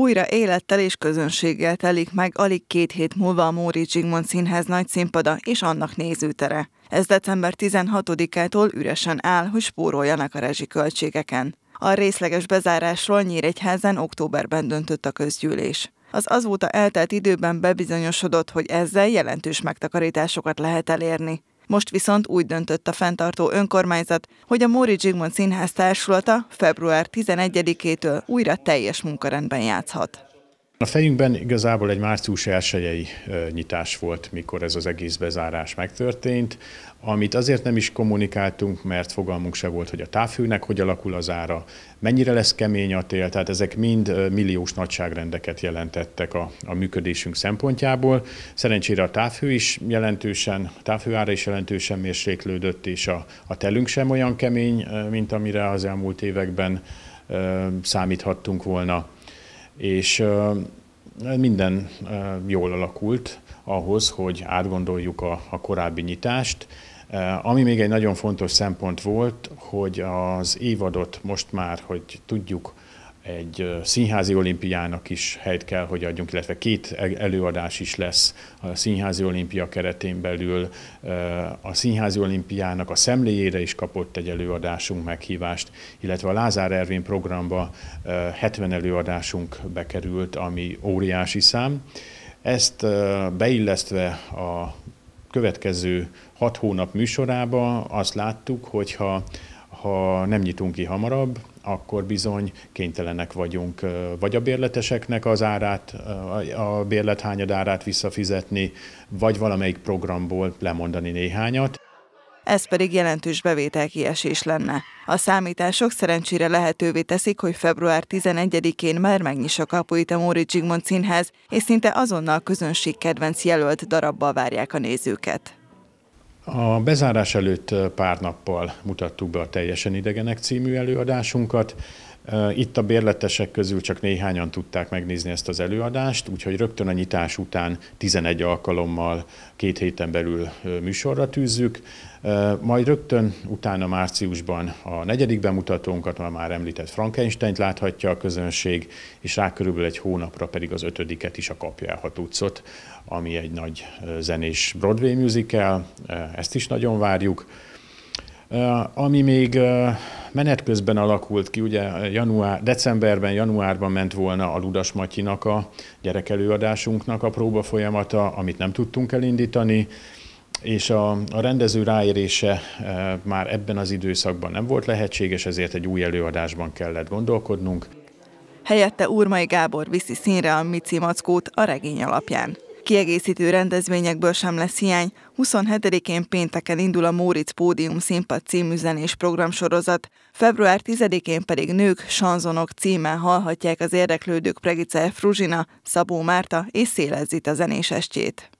Újra élettel és közönséggel telik meg alig két hét múlva a Móri Zsigmond Színház nagy színpada és annak nézőtere. Ez december 16-ától üresen áll, hogy spóroljanak a rezsiköltségeken. A részleges bezárásról Nyíregyházen októberben döntött a közgyűlés. Az azóta eltelt időben bebizonyosodott, hogy ezzel jelentős megtakarításokat lehet elérni. Most viszont úgy döntött a fenntartó önkormányzat, hogy a Móri Zsigmond Színház társulata február 11-től újra teljes munkarendben játszhat. A fejünkben igazából egy március 1 nyitás volt, mikor ez az egész bezárás megtörtént, amit azért nem is kommunikáltunk, mert fogalmunk se volt, hogy a távhőnek hogy alakul az ára, mennyire lesz kemény a tél, tehát ezek mind milliós nagyságrendeket jelentettek a, a működésünk szempontjából. Szerencsére a távhő is jelentősen, a távhőára is jelentősen mérséklődött, és a, a telünk sem olyan kemény, mint amire az elmúlt években számíthattunk volna és minden jól alakult ahhoz, hogy átgondoljuk a, a korábbi nyitást. Ami még egy nagyon fontos szempont volt, hogy az évadot most már, hogy tudjuk egy színházi olimpiának is helyt kell, hogy adjunk, illetve két e-, előadás is lesz a színházi olimpia keretén belül. A színházi olimpiának a szemléjére is kapott egy előadásunk meghívást, illetve a Lázár Ervin programba 70 előadásunk bekerült, ami óriási szám. Ezt beillesztve a következő hat hónap műsorába azt láttuk, hogyha ha nem nyitunk ki hamarabb, akkor bizony kénytelenek vagyunk vagy a bérleteseknek az árát, a bérlethányad árát visszafizetni, vagy valamelyik programból lemondani néhányat. Ez pedig jelentős bevételkiesés lenne. A számítások szerencsére lehetővé teszik, hogy február 11-én már megnyissa kapuit a Móri Zsigmond Színház, és szinte azonnal közönség kedvenc jelölt darabbal várják a nézőket. A bezárás előtt pár nappal mutattuk be a Teljesen Idegenek című előadásunkat. Itt a bérletesek közül csak néhányan tudták megnézni ezt az előadást, úgyhogy rögtön a nyitás után 11 alkalommal két héten belül műsorra tűzzük, majd rögtön utána márciusban a negyedik bemutatónkat, már már említett frankenstein láthatja a közönség, és rá körülbelül egy hónapra pedig az ötödiket is a Kapja el utcot, ami egy nagy zenés Broadway musical, ezt is nagyon várjuk. Ami még menet közben alakult ki, ugye január, decemberben, januárban ment volna a Ludas Matyinak a gyerekelőadásunknak a próba folyamata, amit nem tudtunk elindítani, és a, a rendező ráérése e, már ebben az időszakban nem volt lehetséges, ezért egy új előadásban kellett gondolkodnunk. Helyette Úrmai Gábor viszi színre a Mici Mackót a regény alapján. Kiegészítő rendezvényekből sem lesz hiány. 27-én pénteken indul a Móricz Pódium Színpad című zenés programsorozat, február 10-én pedig nők, sanzonok címmel hallhatják az érdeklődők Pregice Fruzsina, Szabó Márta és Szélezzit a zenés estjét.